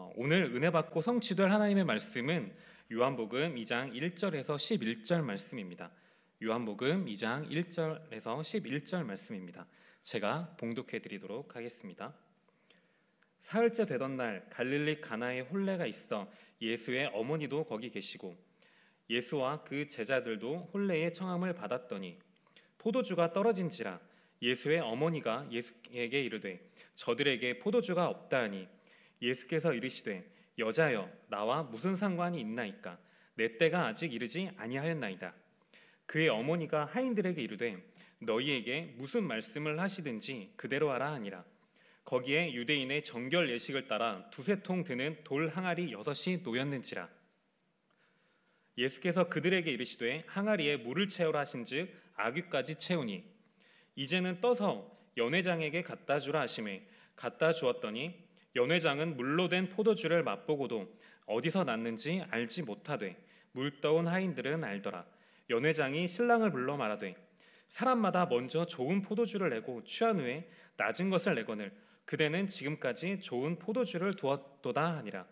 어, 오늘 은혜 받고 성취될 하나님의 말씀은 요한복음 2장 1절에서 11절 말씀입니다. 요한복음 2장 1절에서 11절 말씀입니다. 제가 봉독해 드리도록 하겠습니다. 사흘째 되던 날 갈릴리 가나에 혼례가 있어 예수의 어머니도 거기 계시고 예수와 그 제자들도 혼례의 청함을 받았더니 포도주가 떨어진지라 예수의 어머니가 예수에게 이르되 저들에게 포도주가 없다 하니 예수께서 이르시되 여자여 나와 무슨 상관이 있나이까 내 때가 아직 이르지 아니하였나이다. 그의 어머니가 하인들에게 이르되 너희에게 무슨 말씀을 하시든지 그대로 하라 하니라. 거기에 유대인의 정결 예식을 따라 두세 통 드는 돌 항아리 여섯이 놓였는지라. 예수께서 그들에게 이르시되 항아리에 물을 채우라 하신즉 아귀까지 채우니 이제는 떠서 연회장에게 갖다 주라 하심에 갖다 주었더니 연회장은 물로 된 포도주를 맛보고도 어디서 났는지 알지 못하되 물떠온 하인들은 알더라. 연회장이 신랑을 불러 말하되 사람마다 먼저 좋은 포도주를 내고 취한 후에 낮은 것을 내거늘 그대는 지금까지 좋은 포도주를 두었도다 하니라.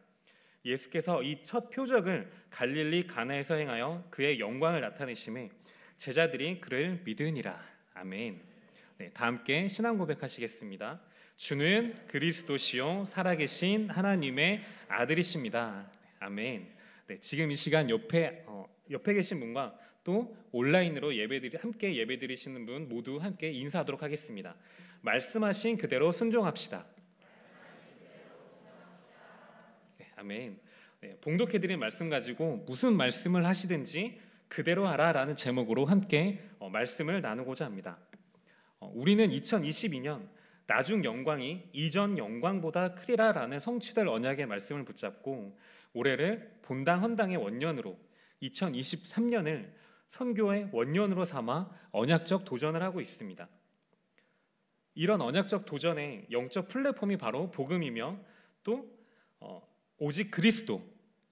예수께서 이 첫 표적을 갈릴리 가나에서 행하여 그의 영광을 나타내심에 제자들이 그를 믿으니라. 아멘. 네, 다 함께 신앙 고백하시겠습니다. 주는 그리스도시요 살아계신 하나님의 아들이십니다. 아멘. 네, 지금 이 시간 옆에 어, 옆에 계신 분과 또 온라인으로 예배드리 함께 예배드리시는 분 모두 함께 인사하도록 하겠습니다. 말씀하신 그대로 순종합시다. 네, 아멘. 네, 봉독해드린 말씀 가지고 무슨 말씀을 하시든지 그대로 하라라는 제목으로 함께 어, 말씀을 나누고자 합니다. 어, 우리는 2022년 나중 영광이 이전 영광보다 크리라라는 성취될 언약의 말씀을 붙잡고 올해를 본당 헌당의 원년으로 2023년을 선교의 원년으로 삼아 언약적 도전을 하고 있습니다. 이런 언약적 도전의 영적 플랫폼이 바로 복음이며 또 어, 오직 그리스도,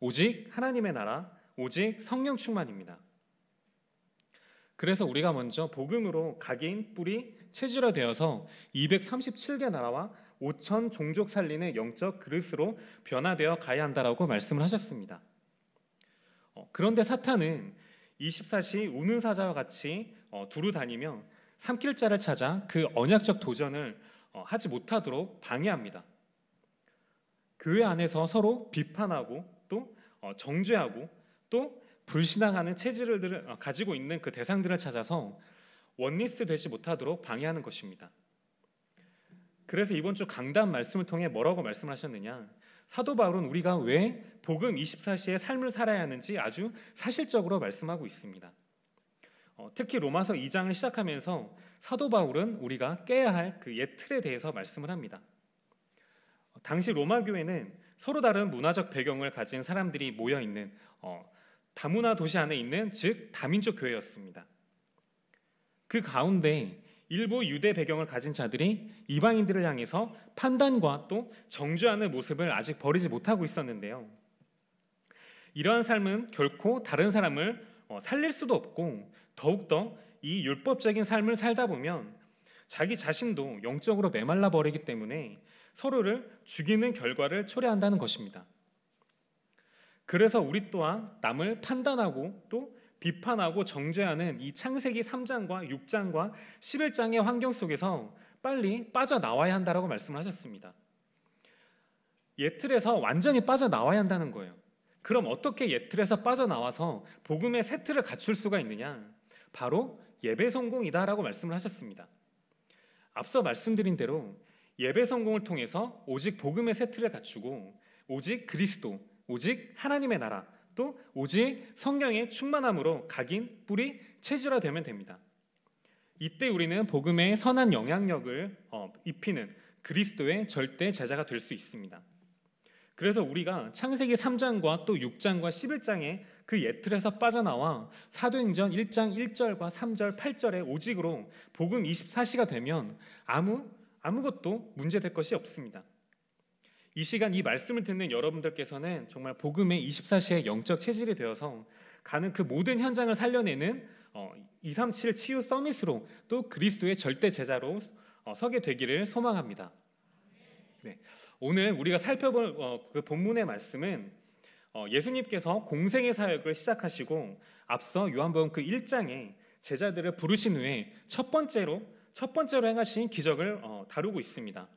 오직 하나님의 나라, 오직 성령 충만입니다. 그래서 우리가 먼저 복음으로 각인 뿌리 체질화되어서 237개 나라와 5천 종족 살리는 영적 그릇으로 변화되어 가야 한다라고 말씀을 하셨습니다. 어, 그런데 사탄은 24시 우는 사자와 같이 어, 두루 다니며 삼킬 자를 찾아 그 언약적 도전을 어, 하지 못하도록 방해합니다. 교회 안에서 서로 비판하고 또 어, 정죄하고 또 불신앙하는 체질을 어, 가지고 있는 그 대상들을 찾아서 원리스 되지 못하도록 방해하는 것입니다. 그래서 이번 주 강단 말씀을 통해 뭐라고 말씀하셨느냐? 사도 바울은 우리가 왜 복음 24시에 삶을 살아야 하는지 아주 사실적으로 말씀하고 있습니다. 어, 특히 로마서 2장을 시작하면서 사도 바울은 우리가 깨야 할 그 옛 틀에 대해서 말씀을 합니다. 어, 당시 로마 교회는 서로 다른 문화적 배경을 가진 사람들이 모여 있는 어, 다문화 도시 안에 있는 즉 다민족 교회였습니다. 그 가운데 일부 유대 배경을 가진 자들이 이방인들을 향해서 판단과 또 정죄하는 모습을 아직 버리지 못하고 있었는데요. 이러한 삶은 결코 다른 사람을 어, 살릴 수도 없고 더욱더 이 율법적인 삶을 살다 보면 자기 자신도 영적으로 메말라 버리기 때문에 서로를 죽이는 결과를 초래한다는 것입니다. 그래서 우리 또한 남을 판단하고 또 비판하고 정죄하는 이 창세기 3장과 6장과 11장의 환경 속에서 빨리 빠져나와야 한다라고 말씀을 하셨습니다. 예틀에서 완전히 빠져나와야 한다는 거예요. 그럼 어떻게 예틀에서 빠져나와서 복음의 새 틀을 갖출 수가 있느냐? 바로 예배 성공이다라고 말씀을 하셨습니다. 앞서 말씀드린 대로 예배 성공을 통해서 오직 복음의 새 틀을 갖추고 오직 그리스도 오직 하나님의 나라 또 오직 성령의 충만함으로 각인 뿌리 체질화되면 됩니다. 이때 우리는 복음의 선한 영향력을 어, 입히는 그리스도의 절대 제자가 될 수 있습니다. 그래서 우리가 창세기 3장과 또 6장과 11장의 그 예틀에서 빠져나와 사도행전 1장 1절과 3절 8절의 오직으로 복음 24시가 되면 아무 아무것도 문제될 것이 없습니다. 이 시간 이 말씀을 듣는 여러분들께서는 정말 복음의 24시의 영적 체질이 되어서 가는 그 모든 현장을 살려내는 어, 237 치유 서밋으로 또 그리스도의 절대 제자로 어, 서게 되기를 소망합니다. 네. 오늘 우리가 살펴볼 어, 그 본문의 말씀은 어, 예수님께서 공생의 사역을 시작하시고 앞서 요한복음 그 1장에 제자들을 부르신 후에 첫 번째로 첫 번째로 행하신 기적을 어, 다루고 있습니다.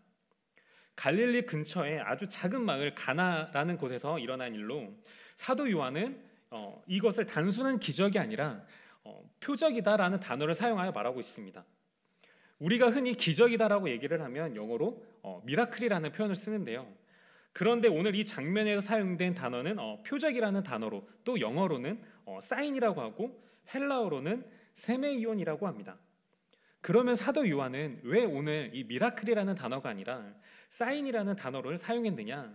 갈릴리 근처에 아주 작은 마을 가나라는 곳에서 일어난 일로 사도 요한은 어, 이것을 단순한 기적이 아니라 어, 표적이다라는 단어를 사용하여 말하고 있습니다. 우리가 흔히 기적이다라고 얘기를 하면 영어로 어, 미라클이라는 표현을 쓰는데요. 그런데 오늘 이 장면에서 사용된 단어는 어, 표적이라는 단어로 또 영어로는 어, 사인이라고 하고 헬라어로는 세메이온이라고 합니다. 그러면 사도 요한은 왜 오늘 이 미라클이라는 단어가 아니라 사인이라는 단어를 사용했느냐?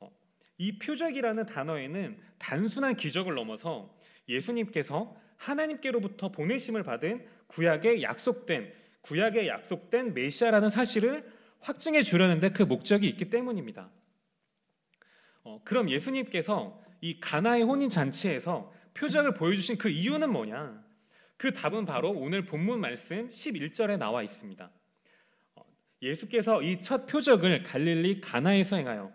어, 이 표적이라는 단어에는 단순한 기적을 넘어서 예수님께서 하나님께로부터 보내심을 받은 구약에 약속된 구약에 약속된 메시아라는 사실을 확증해 주려는데 그 목적이 있기 때문입니다. 어, 그럼 예수님께서 이 가나의 혼인 잔치에서 표적을 보여주신 그 이유는 뭐냐? 그 답은 바로 오늘 본문 말씀 11절에 나와 있습니다. 예수께서 이 첫 표적을 갈릴리 가나에서 행하여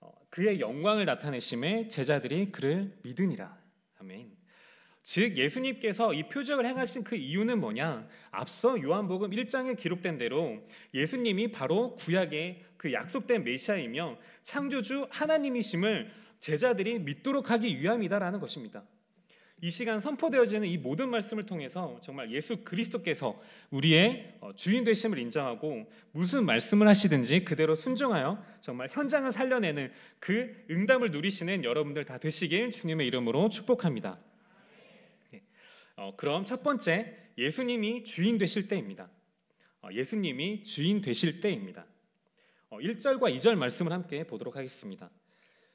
어, 그의 영광을 나타내심에 제자들이 그를 믿으니라. 아멘. 즉 예수님께서 이 표적을 행하신 그 이유는 뭐냐? 앞서 요한복음 1장에 기록된 대로 예수님이 바로 구약의 그 약속된 메시아이며 창조주 하나님이심을 제자들이 믿도록 하기 위함이다라는 것입니다. 이 시간 선포되어지는 이 모든 말씀을 통해서 정말 예수 그리스도께서 우리의 어, 주인 되심을 인정하고 무슨 말씀을 하시든지 그대로 순종하여 정말 현장을 살려내는 그 응답을 누리시는 여러분들 다 되시길 주님의 이름으로 축복합니다. 예. 어, 그럼 첫 번째 예수님이 주인 되실 때입니다. 어, 예수님이 주인 되실 때입니다. 어, 1절과 2절 말씀을 함께 보도록 하겠습니다.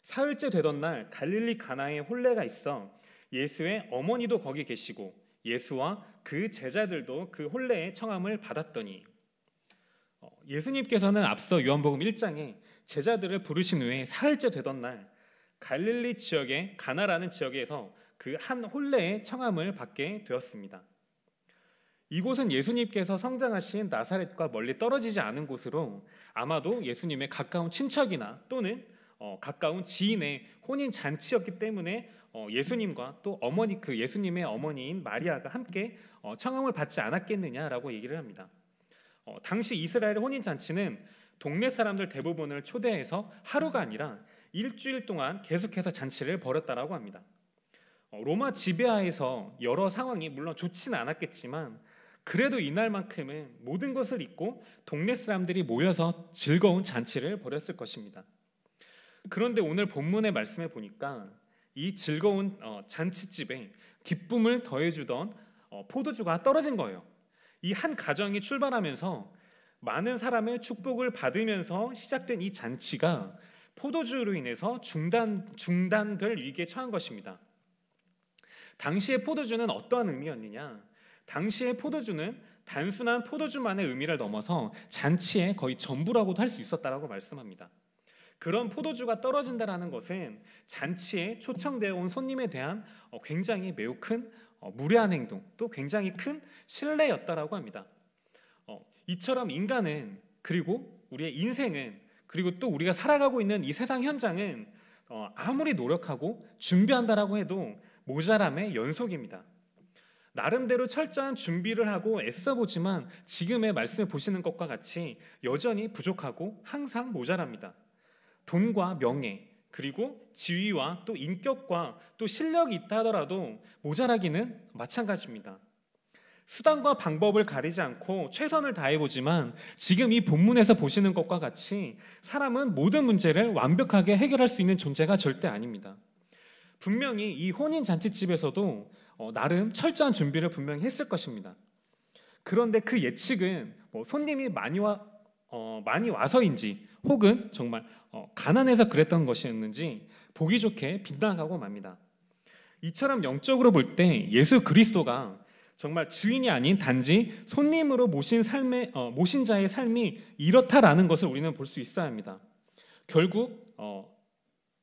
사흘째 되던 날 갈릴리 가나에 홀레가 있어 예수의 어머니도 거기 계시고 예수와 그 제자들도 그 혼례의 청함을 받았더니 어, 예수님께서는 앞서 요한복음 1장에 제자들을 부르신 후에 사흘째 되던 날 갈릴리 지역의 가나라는 지역에서 그 한 혼례의 청함을 받게 되었습니다. 이곳은 예수님께서 성장하신 나사렛과 멀리 떨어지지 않은 곳으로 아마도 예수님의 가까운 친척이나 또는 어, 가까운 지인의 혼인 잔치였기 때문에 어, 예수님과 또 어머니 그 예수님의 어머니인 마리아가 함께 어, 청함을 받지 않았겠느냐라고 얘기를 합니다. 어, 당시 이스라엘 혼인 잔치는 동네 사람들 대부분을 초대해서 하루가 아니라 일주일 동안 계속해서 잔치를 벌였다라고 합니다. 어, 로마 지배하에서 여러 상황이 물론 좋지는 않았겠지만 그래도 이날만큼은 모든 것을 잊고 동네 사람들이 모여서 즐거운 잔치를 벌였을 것입니다. 그런데 오늘 본문의 말씀에 보니까 이 즐거운 어, 잔치집에 기쁨을 더해주던 어, 포도주가 떨어진 거예요. 이 한 가정이 출발하면서 많은 사람의 축복을 받으면서 시작된 이 잔치가 포도주로 인해서 중단 중단될 위기에 처한 것입니다. 당시의 포도주는 어떠한 의미였느냐? 당시의 포도주는 단순한 포도주만의 의미를 넘어서 잔치의 거의 전부라고도 할 수 있었다라고 말씀합니다. 그런 포도주가 떨어진다라는 것은 잔치에 초청되어 온 손님에 대한 어, 굉장히 매우 큰 어, 무례한 행동, 또 굉장히 큰 신뢰였다라고 합니다. 어, 이처럼 인간은 그리고 우리의 인생은 그리고 또 우리가 살아가고 있는 이 세상 현장은 아무리 노력하고 준비한다라고 해도 모자람의 연속입니다. 나름대로 철저한 준비를 하고 애써보지만 지금의 말씀을 보시는 것과 같이 여전히 부족하고 항상 모자랍니다. 돈과 명예 그리고 지위와 또 인격과 또 실력이 있다 하더라도 모자라기는 마찬가지입니다. 수단과 방법을 가리지 않고 최선을 다해보지만 지금 이 본문에서 보시는 것과 같이 사람은 모든 문제를 완벽하게 해결할 수 있는 존재가 절대 아닙니다. 분명히 이 혼인 잔치집에서도 어, 나름 철저한 준비를 분명히 했을 것입니다. 그런데 그 예측은 뭐 손님이 많이 와, 어, 많이 와서인지 혹은 정말 어, 가난해서 그랬던 것이었는지 보기 좋게 빗나가고 맙니다. 이처럼 영적으로 볼 때 예수 그리스도가 정말 주인이 아닌 단지 손님으로 모신 삶의 어, 모신 자의 삶이 이렇다라는 것을 우리는 볼 수 있어야 합니다. 결국 어,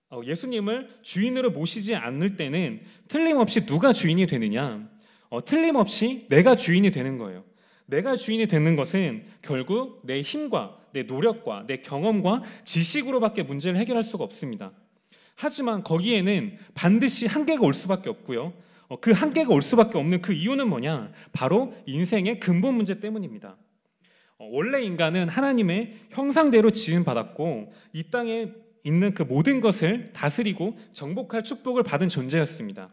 어, 예수님을 주인으로 모시지 않을 때는 틀림없이 누가 주인이 되느냐, 어, 틀림없이 내가 주인이 되는 거예요. 내가 주인이 되는 것은 결국 내 힘과 내 노력과 내 경험과 지식으로밖에 문제를 해결할 수가 없습니다. 하지만 거기에는 반드시 한계가 올 수밖에 없고요. 어, 그 한계가 올 수밖에 없는 그 이유는 뭐냐? 바로 인생의 근본 문제 때문입니다. 어, 원래 인간은 하나님의 형상대로 지음받았고 이 땅에 있는 그 모든 것을 다스리고 정복할 축복을 받은 존재였습니다.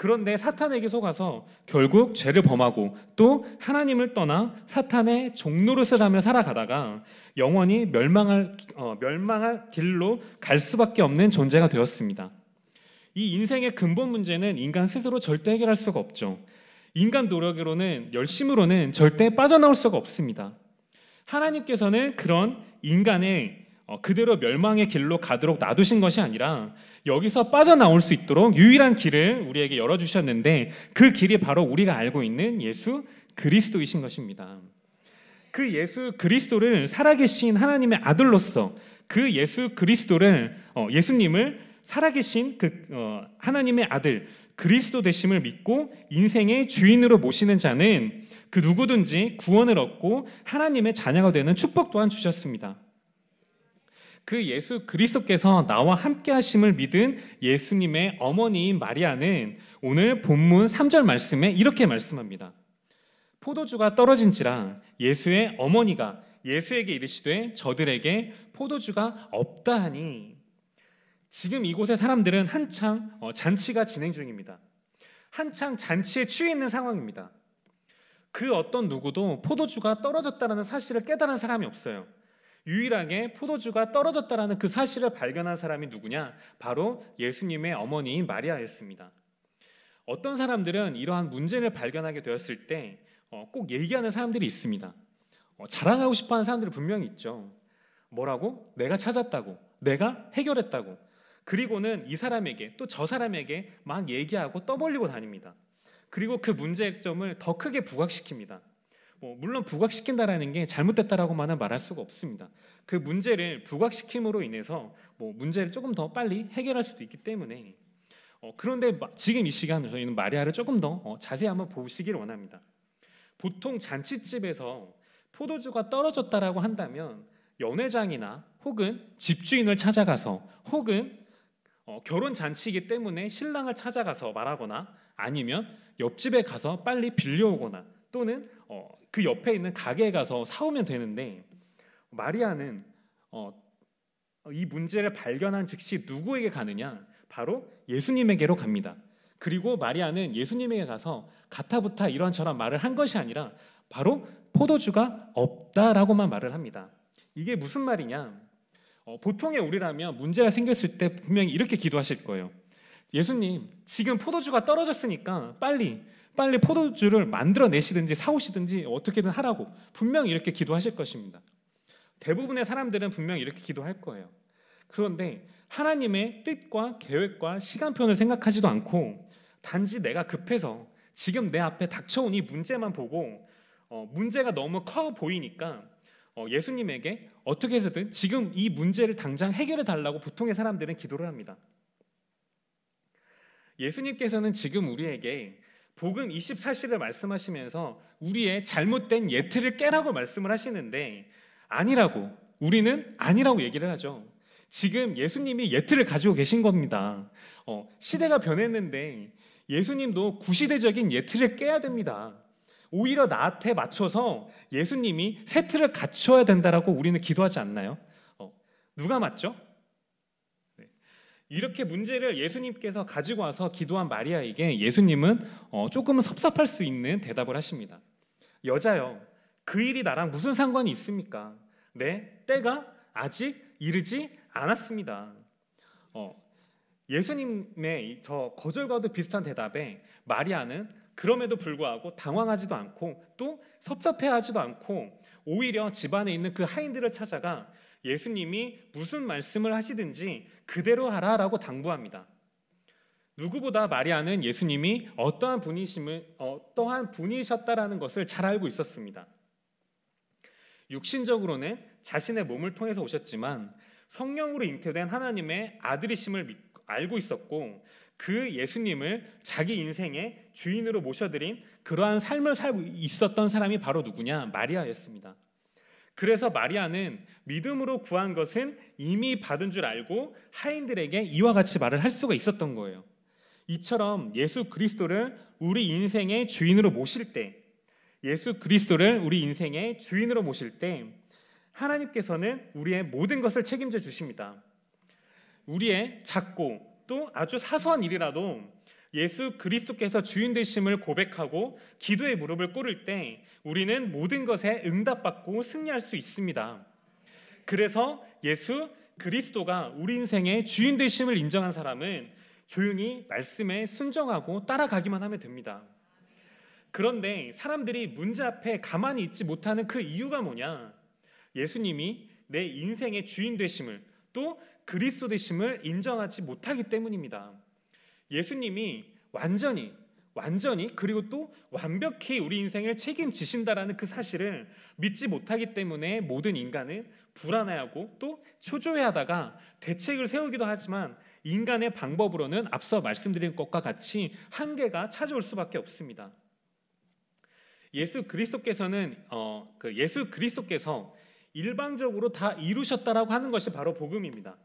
그런데 사탄에게 속아서 결국 죄를 범하고 또 하나님을 떠나 사탄의 종노릇을 하며 살아가다가 영원히 멸망할 어, 멸망할 길로 갈 수밖에 없는 존재가 되었습니다. 이 인생의 근본 문제는 인간 스스로 절대 해결할 수가 없죠. 인간 노력으로는 열심으로는 절대 빠져나올 수가 없습니다. 하나님께서는 그런 인간의 어, 그대로 멸망의 길로 가도록 놔두신 것이 아니라 여기서 빠져나올 수 있도록 유일한 길을 우리에게 열어주셨는데 그 길이 바로 우리가 알고 있는 예수 그리스도이신 것입니다. 그 예수 그리스도를 살아계신 하나님의 아들로서 그 예수 그리스도를 어, 예수님을 살아계신 그 어, 하나님의 아들 그리스도 되심을 믿고 인생의 주인으로 모시는 자는 그 누구든지 구원을 얻고 하나님의 자녀가 되는 축복 또한 주셨습니다. 그 예수 그리스도께서 나와 함께 하심을 믿은 예수님의 어머니인 마리아는 오늘 본문 3절 말씀에 이렇게 말씀합니다. 포도주가 떨어진지라 예수의 어머니가 예수에게 이르시되 저들에게 포도주가 없다 하니 지금 이곳의 사람들은 한창 어, 잔치가 진행 중입니다. 한창 잔치에 취해 있는 상황입니다. 그 어떤 누구도 포도주가 떨어졌다라는 사실을 깨달은 사람이 없어요. 유일하게 포도주가 떨어졌다라는 그 사실을 발견한 사람이 누구냐? 바로 예수님의 어머니인 마리아였습니다. 어떤 사람들은 이러한 문제를 발견하게 되었을 때꼭 어, 얘기하는 사람들이 있습니다. 어, 자랑하고 싶어 하는 사람들이 분명히 있죠. 뭐라고? 내가 찾았다고. 내가 해결했다고. 그리고는 이 사람에게 또 저 사람에게 막 얘기하고 떠벌리고 다닙니다. 그리고 그 문제점을 더 크게 부각시킵니다. 뭐 물론 부각시킨다라는 게 잘못됐다라고만은 말할 수가 없습니다. 그 문제를 부각시킴으로 인해서 뭐 문제를 조금 더 빨리 해결할 수도 있기 때문에 어, 그런데 지금 이시간 저희는 마리아를 조금 더 어, 자세히 한번 보시기 원합니다. 보통 잔치집에서 포도주가 떨어졌다라고 한다면 연회장이나 혹은 집주인을 찾아가서 혹은 어, 결혼 잔치이기 때문에 신랑을 찾아가서 말하거나 아니면 옆집에 가서 빨리 빌려오거나 또는 어, 그 옆에 있는 가게에 가서 사오면 되는데 마리아는 어, 이 문제를 발견한 즉시 누구에게 가느냐? 바로 예수님에게로 갑니다. 그리고 마리아는 예수님에게 가서 가타부타 이런저런 말을 한 것이 아니라 바로 포도주가 없다라고만 말을 합니다. 이게 무슨 말이냐? 어, 보통의 우리라면 문제가 생겼을 때 분명히 이렇게 기도하실 거예요. 예수님, 지금 포도주가 떨어졌으니까 빨리 빨리 포도주를 만들어내시든지 사오시든지 어떻게든 하라고 분명히 이렇게 기도하실 것입니다. 대부분의 사람들은 분명 이렇게 기도할 거예요. 그런데 하나님의 뜻과 계획과 시간표는 생각하지도 않고 단지 내가 급해서 지금 내 앞에 닥쳐온 이 문제만 보고 어, 문제가 너무 커 보이니까 어, 예수님에게 어떻게 해서든 지금 이 문제를 당장 해결해 달라고 보통의 사람들은 기도를 합니다. 예수님께서는 지금 우리에게 복음 24시를 말씀하시면서 우리의 잘못된 예틀을 깨라고 말씀을 하시는데 아니라고 우리는 아니라고 얘기를 하죠. 지금 예수님이 예틀을 가지고 계신 겁니다. 어, 시대가 변했는데 예수님도 구시대적인 예틀을 깨야 됩니다. 오히려 나한테 맞춰서 예수님이 세트를 갖춰야 된다라고 우리는 기도하지 않나요? 어, 누가 맞죠? 이렇게 문제를 예수님께서 가지고 와서 기도한 마리아에게 예수님은 어, 조금은 섭섭할 수 있는 대답을 하십니다. 여자여, 그 일이 나랑 무슨 상관이 있습니까? 내 네, 때가 아직 이르지 않았습니다. 어, 예수님의 저 거절과도 비슷한 대답에 마리아는 그럼에도 불구하고 당황하지도 않고 또 섭섭해하지도 않고 오히려 집안에 있는 그 하인들을 찾아가 예수님이 무슨 말씀을 하시든지 그대로 하라라고 당부합니다. 누구보다 마리아는 예수님이 어떠한 분이심을 어, 어떠한 분이셨다라는 것을 잘 알고 있었습니다. 육신적으로는 자신의 몸을 통해서 오셨지만 성령으로 잉태된 하나님의 아들이심을 알고 있었고 그 예수님을 자기 인생의 주인으로 모셔드린 그러한 삶을 살고 있었던 사람이 바로 누구냐 마리아였습니다. 그래서 마리아는 믿음으로 구한 것은 이미 받은 줄 알고 하인들에게 이와 같이 말을 할 수가 있었던 거예요. 이처럼 예수 그리스도를 우리 인생의 주인으로 모실 때 예수 그리스도를 우리 인생의 주인으로 모실 때 하나님께서는 우리의 모든 것을 책임져 주십니다. 우리의 작고 또 아주 사소한 일이라도 예수 그리스도께서 주인 되심을 고백하고 기도의 무릎을 꿇을 때 우리는 모든 것에 응답받고 승리할 수 있습니다. 그래서 예수 그리스도가 우리 인생의 주인 되심을 인정한 사람은 조용히 말씀에 순정하고 따라가기만 하면 됩니다. 그런데 사람들이 문제 앞에 가만히 있지 못하는 그 이유가 뭐냐? 예수님이 내 인생의 주인 되심을 또 그리스도 되심을 인정하지 못하기 때문입니다. 예수님이 완전히 완전히 그리고 또 완벽히 우리 인생을 책임지신다라는 그 사실을 믿지 못하기 때문에 모든 인간을 불안해하고 또 초조해하다가 대책을 세우기도 하지만 인간의 방법으로는 앞서 말씀드린 것과 같이 한계가 찾아올 수밖에 없습니다. 예수 그리스도께서는 어, 그 예수 그리스도께서 일방적으로 다 이루셨다라고 하는 것이 바로 복음입니다.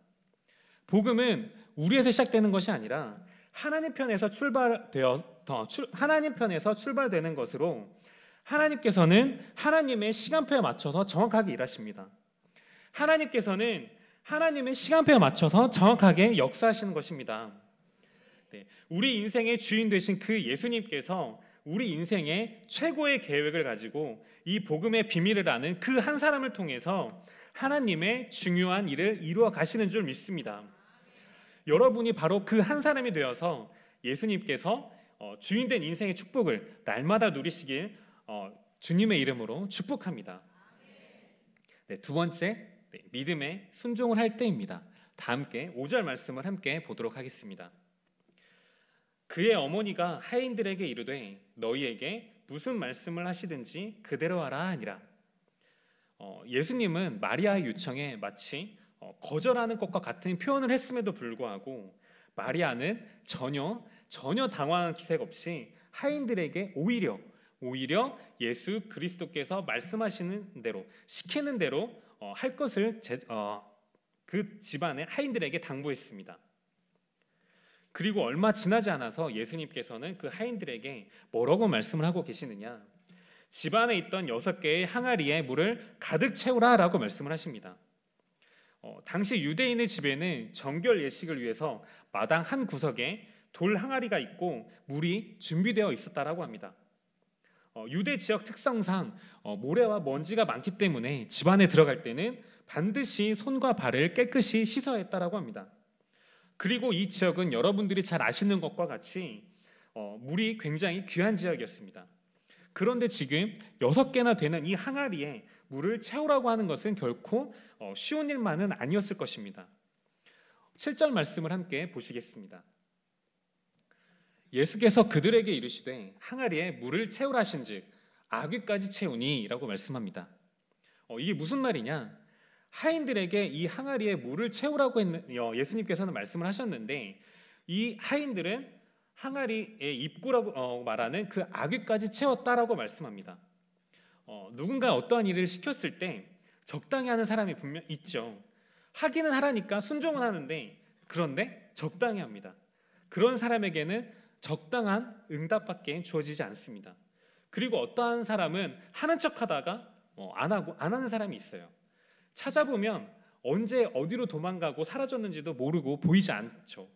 복음은 우리에서 시작되는 것이 아니라 하나님 편에서 출발되어 하나님 편에서 출발되는 것으로 하나님께서는 하나님의 시간표에 맞춰서 정확하게 일하십니다. 하나님께서는 하나님의 시간표에 맞춰서 정확하게 역사하시는 것입니다. 네, 우리 인생의 주인 되신 그 예수님께서 우리 인생의 최고의 계획을 가지고 이 복음의 비밀을 아는 그 한 사람을 통해서 하나님의 중요한 일을 이루어 가시는 줄 믿습니다. 여러분이 바로 그 한 사람이 되어서 예수님께서 어, 주인 된 인생의 축복을 날마다 누리시길 어, 주님의 이름으로 축복합니다. 네, 두 번째 네, 믿음에 순종을 할 때입니다. 다 함께 5절 말씀을 함께 보도록 하겠습니다. 그의 어머니가 하인들에게 이르되 너희에게 무슨 말씀을 하시든지 그대로 하라 아니라 어, 예수님은 마리아의 요청에 마치 어, 거절하는 것과 같은 표현을 했음에도 불구하고 마리아는 전혀 전혀 당황한 기색 없이 하인들에게 오히려 오히려 예수 그리스도께서 말씀하시는 대로 시키는 대로 어, 할 것을 제, 어, 그 집안의 하인들에게 당부했습니다. 그리고 얼마 지나지 않아서 예수님께서는 그 하인들에게 뭐라고 말씀을 하고 계시느냐? 집안에 있던 여섯 개의 항아리에 물을 가득 채우라라고 말씀을 하십니다. 어, 당시 유대인의 집에는 정결 예식을 위해서 마당 한 구석에 돌 항아리가 있고 물이 준비되어 있었다라고 합니다. 어, 유대 지역 특성상 어, 모래와 먼지가 많기 때문에 집 안에 들어갈 때는 반드시 손과 발을 깨끗이 씻어야 했다라고 합니다. 그리고 이 지역은 여러분들이 잘 아시는 것과 같이 어, 물이 굉장히 귀한 지역이었습니다. 그런데 지금 여섯 개나 되는 이 항아리에 물을 채우라고 하는 것은 결코 어, 쉬운 일만은 아니었을 것입니다. 7절 말씀을 함께 보시겠습니다. 예수께서 그들에게 이르시되 항아리에 물을 채우라 신즉 아귀까지 채우니라고 말씀합니다. 어, 이게 무슨 말이냐? 하인들에게 이 항아리에 물을 채우라고 했는 어, 예수님께서는 말씀을 하셨는데 이 하인들은 항아리의 입구라고 어, 말하는 그 아귀까지 채웠다라고 말씀합니다. 어, 누군가 어떠한 일을 시켰을 때 적당히 하는 사람이 분명 있죠. 하기는 하라니까 순종은 하는데 그런데 적당히 합니다. 그런 사람에게는 적당한 응답밖에 주어지지 않습니다. 그리고 어떠한 사람은 하는 척하다가 어, 안 하고 안 하는 사람이 있어요. 찾아보면 언제 어디로 도망가고 사라졌는지도 모르고 보이지 않죠.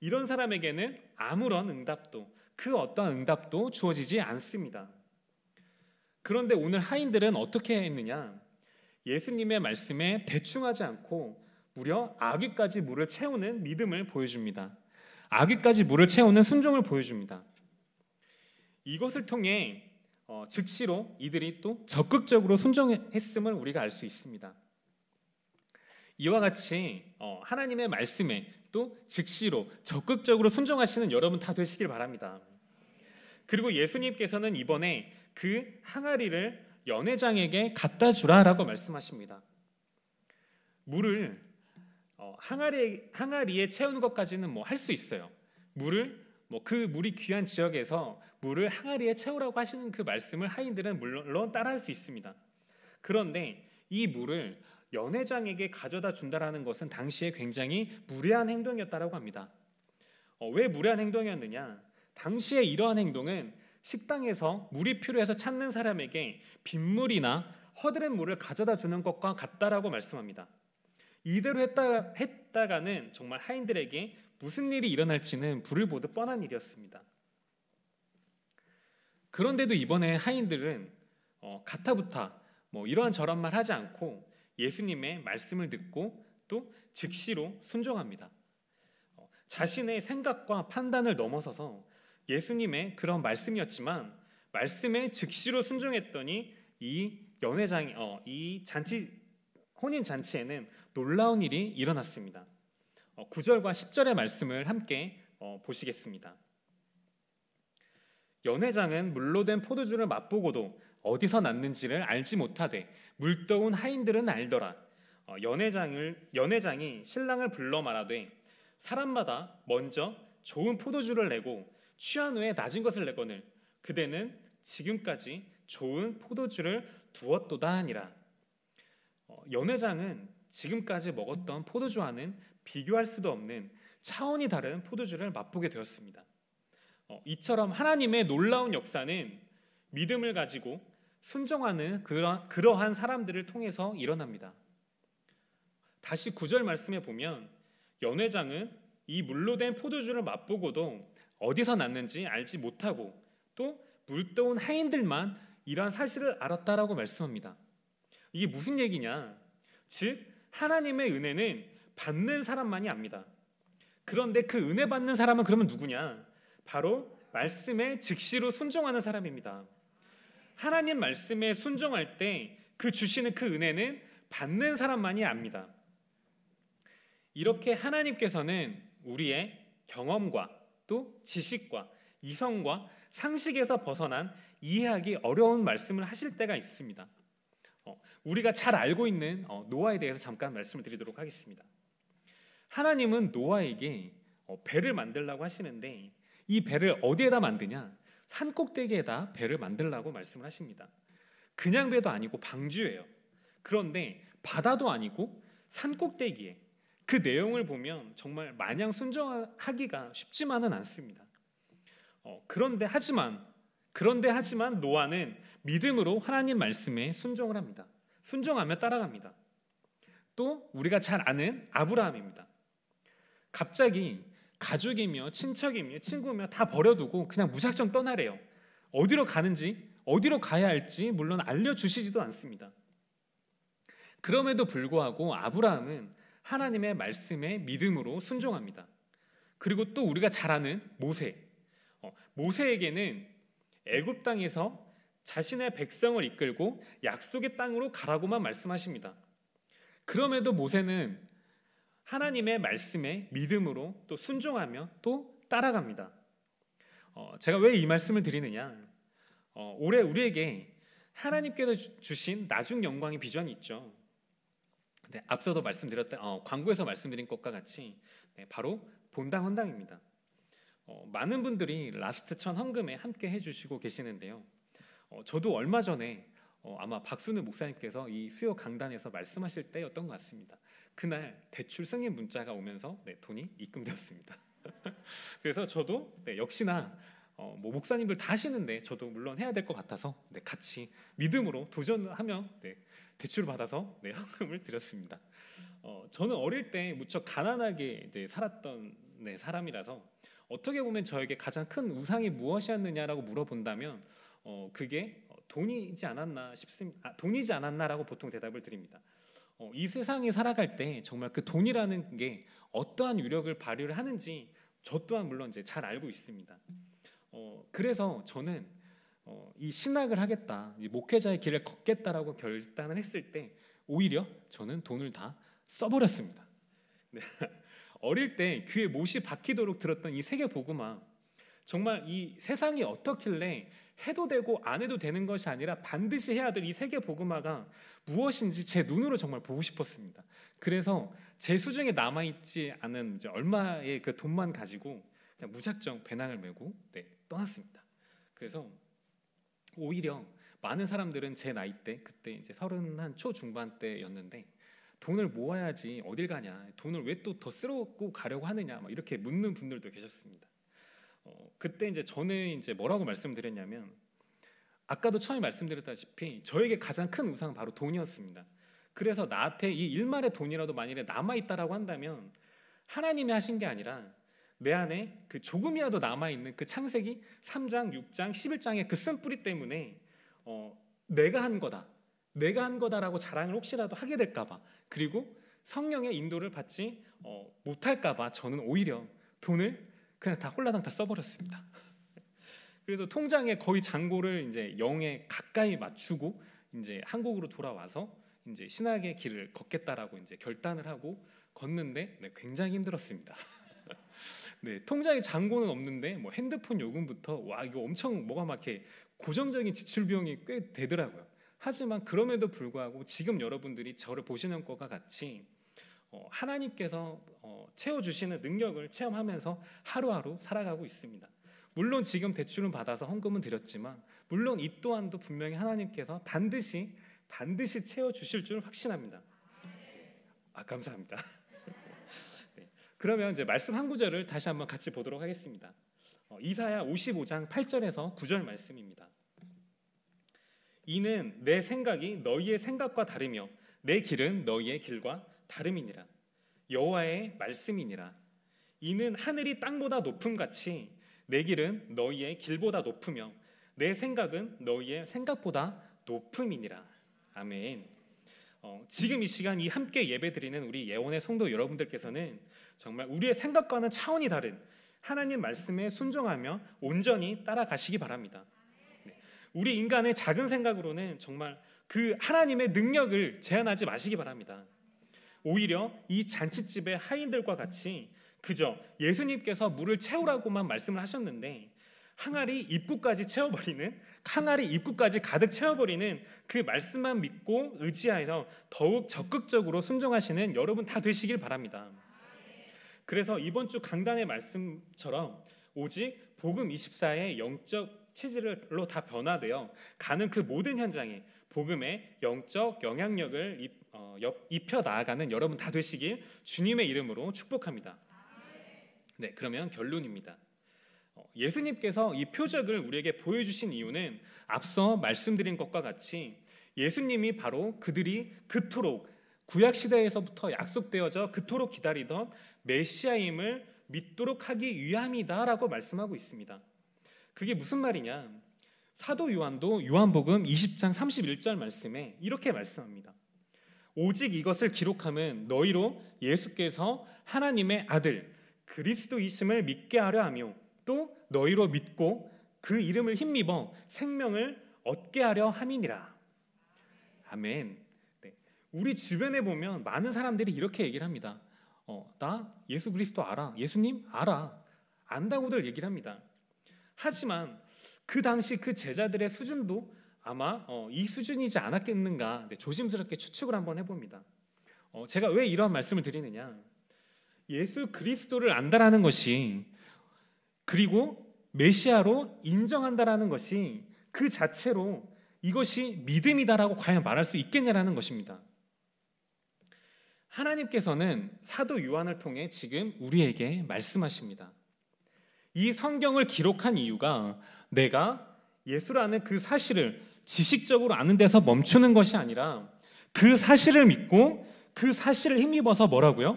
이런 사람에게는 아무런 응답도 그 어떠한 응답도 주어지지 않습니다. 그런데 오늘 하인들은 어떻게 했느냐? 예수님의 말씀에 대충하지 않고 무려 아귀까지 물을 채우는 믿음을 보여줍니다. 아귀까지 물을 채우는 순종을 보여줍니다. 이것을 통해 어, 즉시로 이들이 또 적극적으로 순종했음을 우리가 알 수 있습니다. 이와 같이 어, 하나님의 말씀에 또 즉시로 적극적으로 순종하시는 여러분 다 되시길 바랍니다. 그리고 예수님께서는 이번에 그 항아리를 연회장에게 갖다 주라라고 말씀하십니다. 물을 어, 항아리 항아리에 채우는 것까지는 뭐 할 수 있어요. 물을 뭐 그 물이 귀한 지역에서 물을 항아리에 채우라고 하시는 그 말씀을 하인들은 물론 따라할 수 있습니다. 그런데 이 물을 연회장에게 가져다 준다라는 것은 당시에 굉장히 무례한 행동이었다라고 합니다. 어, 왜 무례한 행동이었느냐? 당시에 이러한 행동은 식당에서 물이 필요해서 찾는 사람에게 빗물이나 허드렛 물을 가져다 주는 것과 같다라고 말씀합니다. 이대로 했다, 했다가는 정말 하인들에게 무슨 일이 일어날지는 불을 보듯 뻔한 일이었습니다. 그런데도 이번에 하인들은 어, 가타부타 뭐 이러한 저런 말 하지 않고 예수님의 말씀을 듣고 또 즉시로 순종합니다. 어, 자신의 생각과 판단을 넘어서서 예수님의 그런 말씀이었지만 말씀에 즉시로 순종했더니 이 연회장 어, 이 잔치 혼인 잔치에는 놀라운 일이 일어났습니다. 어, 9절과 10절의 말씀을 함께 어, 보시겠습니다. 연회장은 물로 된 포도주를 맛보고도 어디서 났는지를 알지 못하되 물떠운 하인들은 알더라. 어, 연회장을 연회장이 신랑을 불러 말하되 사람마다 먼저 좋은 포도주를 내고 취한 후에 낮은 것을 내거늘 그대는 지금까지 좋은 포도주를 두었도다니라. 아 어, 연회장은 지금까지 먹었던 포도주와는 비교할 수도 없는 차원이 다른 포도주를 맛보게 되었습니다. 어, 이처럼 하나님의 놀라운 역사는 믿음을 가지고 순종하는 그러, 그러한 사람들을 통해서 일어납니다. 다시 구절 말씀에 보면 연회장은 이 물로 된 포도주를 맛보고도 어디서 났는지 알지 못하고 또 물떠온 하인들만 이러한 사실을 알았다라고 말씀합니다. 이게 무슨 얘기냐? 즉 하나님의 은혜는 받는 사람만이 압니다. 그런데 그 은혜 받는 사람은 그러면 누구냐? 바로 말씀에 즉시로 순종하는 사람입니다. 하나님 말씀에 순종할 때 그 주시는 그 은혜는 받는 사람만이 압니다. 이렇게 하나님께서는 우리의 경험과 또 지식과 이성과 상식에서 벗어난 이해하기 어려운 말씀을 하실 때가 있습니다. 어, 우리가 잘 알고 있는 어, 노아에 대해서 잠깐 말씀을 드리도록 하겠습니다. 하나님은 노아에게 어, 배를 만들라고 하시는데 이 배를 어디에다 만드냐? 산 꼭대기에다 배를 만들라고 말씀을 하십니다. 그냥 배도 아니고 방주예요. 그런데 바다도 아니고 산 꼭대기에 그 내용을 보면 정말 마냥 순종하기가 쉽지만은 않습니다. 어, 그런데 하지만 그런데 하지만 노아는 믿음으로 하나님 말씀에 순종을 합니다. 순종하며 따라갑니다. 또 우리가 잘 아는 아브라함입니다. 갑자기 가족이며 친척이며 친구며 다 버려두고 그냥 무작정 떠나래요. 어디로 가는지 어디로 가야 할지 물론 알려주시지도 않습니다. 그럼에도 불구하고 아브라함은 하나님의 말씀에 믿음으로 순종합니다. 그리고 또 우리가 잘 아는 모세. 어, 모세에게는 애굽 땅에서 자신의 백성을 이끌고 약속의 땅으로 가라고만 말씀하십니다. 그럼에도 모세는 하나님의 말씀에 믿음으로 또 순종하며 또 따라갑니다. 어, 제가 왜 이 말씀을 드리느냐? 어, 올해 우리에게 하나님께서 주신 나중 영광의 비전이 있죠. 네, 앞서도 말씀드렸던 어, 광고에서 말씀드린 것과 같이 네, 바로 본당 헌당입니다. 어, 많은 분들이 라스트 천 헌금에 함께 해주시고 계시는데요. 어, 저도 얼마 전에 어, 아마 박순우 목사님께서 이 수요 강단에서 말씀하실 때였던 것 같습니다. 그날 대출 승인 문자가 오면서 네, 돈이 입금되었습니다. 그래서 저도 네, 역시나 어, 뭐 목사님들 다 하시는데 네, 저도 물론 해야 될 것 같아서 네, 같이 믿음으로 도전하며 네, 대출을 받아서 네, 헌금을 드렸습니다. 어, 저는 어릴 때 무척 가난하게 네, 살았던 네, 사람이라서 어떻게 보면 저에게 가장 큰 우상이 무엇이었느냐라고 물어본다면 어, 그게 어, 돈이지 않았나 싶습니다. 아, 돈이지 않았나라고 보통 대답을 드립니다. 어, 이 세상에 살아갈 때 정말 그 돈이라는 게 어떠한 유력을 발휘를 하는지 저 또한 물론 이제 잘 알고 있습니다. 어, 그래서 저는 어, 이 신학을 하겠다, 이 목회자의 길을 걷겠다라고 결단을 했을 때 오히려 저는 돈을 다 써버렸습니다. 네. 어릴 때 귀에 못이 박히도록 들었던 이 세계 복음화 정말 이 세상이 어떻길래 해도 되고 안 해도 되는 것이 아니라 반드시 해야 될 이 세계 복음화가 무엇인지 제 눈으로 정말 보고 싶었습니다. 그래서 제 수중에 남아 있지 않은 이제 얼마의 그 돈만 가지고 그냥 무작정 배낭을 메고 네, 떠났습니다. 그래서 오히려 많은 사람들은 제 나이 때 그때 이제 서른 한 초중반 때였는데 돈을 모아야지 어딜 가냐 돈을 왜 또 더 쓰러고 가려고 하느냐 막 이렇게 묻는 분들도 계셨습니다. 어, 그때 이제 저는 이제 뭐라고 말씀드렸냐면 아까도 처음에 말씀드렸다시피 저에게 가장 큰 우상은 바로 돈이었습니다. 그래서 나한테 이 일말의 돈이라도 만일에 남아 있다라고 한다면 하나님이 하신 게 아니라 내 안에 그 조금이라도 남아 있는 그 창세기 3장, 6장, 11장의 그 쓴뿌리 때문에 어, 내가 한 거다. 내가 한 거다라고 자랑을 혹시라도 하게 될까 봐. 그리고 성령의 인도를 받지 어, 못할까 봐 저는 오히려 돈을 그냥 다 홀라당 다 써버렸습니다. 그래서 통장에 거의 잔고를 이제 영에 가까이 맞추고 이제 한국으로 돌아와서 이제 신학의 길을 걷겠다라고 이제 결단을 하고 걷는데 네, 굉장히 힘들었습니다. 네, 통장에 잔고는 없는데 뭐 핸드폰 요금부터 와 이거 엄청 뭐가 막 이렇게 고정적인 지출 비용이 꽤 되더라고요. 하지만 그럼에도 불구하고 지금 여러분들이 저를 보시는 것과 같이 어, 하나님께서 어, 채워주시는 능력을 체험하면서 하루하루 살아가고 있습니다. 물론 지금 대출은 받아서 헌금은 드렸지만 물론 이 또한도 분명히 하나님께서 반드시 반드시 채워 주실 줄 확신합니다. 아 감사합니다. 그러면 이제 말씀 한 구절을 다시 한번 같이 보도록 하겠습니다. 어, 이사야 55장 8절에서 9절 말씀입니다. 이는 내 생각이 너희의 생각과 다르며 내 길은 너희의 길과 다름이니라. 여호와의 말씀이니라. 이는 하늘이 땅보다 높음 같이 내 길은 너희의 길보다 높으며 내 생각은 너희의 생각보다 높음이니라. 아멘. 어, 지금 이 시간 이 함께 예배드리는 우리 예원의 성도 여러분들께서는 정말 우리의 생각과는 차원이 다른 하나님 말씀에 순종하며 온전히 따라가시기 바랍니다. 네. 우리 인간의 작은 생각으로는 정말 그 하나님의 능력을 제한하지 마시기 바랍니다. 오히려 이 잔치집의 하인들과 같이 그저 예수님께서 물을 채우라고만 말씀을 하셨는데 항아리 입구까지 채워버리는 항아리 입구까지 가득 채워버리는 그 말씀만 믿고 의지하여 더욱 적극적으로 순종하시는 여러분 다 되시길 바랍니다. 그래서 이번 주 강단의 말씀처럼 오직 복음 24의 영적 체질로 다 변화되어 가는 그 모든 현장에 복음의 영적 영향력을 어, 입혀 나아가는 여러분 다 되시길 주님의 이름으로 축복합니다. 네, 그러면 결론입니다. 어, 예수님께서 이 표적을 우리에게 보여주신 이유는 앞서 말씀드린 것과 같이 예수님이 바로 그들이 그토록 구약 시대에서부터 약속되어져 그토록 기다리던 메시아임을 믿도록 하기 위함이다라고 말씀하고 있습니다. 그게 무슨 말이냐? 사도 요한도 요한복음 20장 31절 말씀에 이렇게 말씀합니다. 오직 이것을 기록함은 너희로 예수께서 하나님의 아들 그리스도이심을 믿게 하려 하며 또 너희로 믿고 그 이름을 힘입어 생명을 얻게 하려 함이니라. 아멘. 우리 주변에 보면 많은 사람들이 이렇게 얘기를 합니다. 어, 나 예수 그리스도 알아. 예수님 알아. 안다고들 얘기를 합니다. 하지만 그 당시 그 제자들의 수준도 아마 어, 이 수준이지 않았겠는가 네, 조심스럽게 추측을 한번 해봅니다. 어, 제가 왜 이런 말씀을 드리느냐? 예수 그리스도를 안다라는 것이 그리고 메시아로 인정한다라는 것이 그 자체로 이것이 믿음이다라고 과연 말할 수 있겠냐라는 것입니다. 하나님께서는 사도 요한을 통해 지금 우리에게 말씀하십니다. 이 성경을 기록한 이유가 내가 예수라는 그 사실을 지식적으로 아는 데서 멈추는 것이 아니라 그 사실을 믿고 그 사실을 힘입어서 뭐라고요?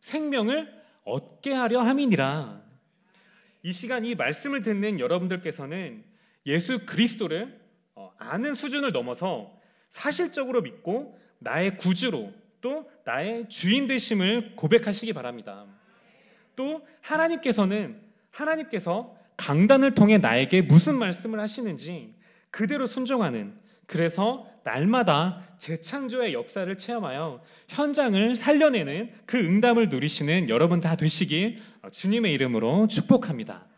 생명을 얻게 하려 함이니라. 이 시간 이 말씀을 듣는 여러분들께서는 예수 그리스도를 어, 아는 수준을 넘어서 사실적으로 믿고 나의 구주로 또 나의 주인 되심을 고백하시기 바랍니다. 또 하나님께서는 하나님께서 강단을 통해 나에게 무슨 말씀을 하시는지 그대로 순종하는 그래서 날마다 재창조의 역사를 체험하여 현장을 살려내는 그 응답을 누리시는 여러분 다 되시길 주님의 이름으로 축복합니다.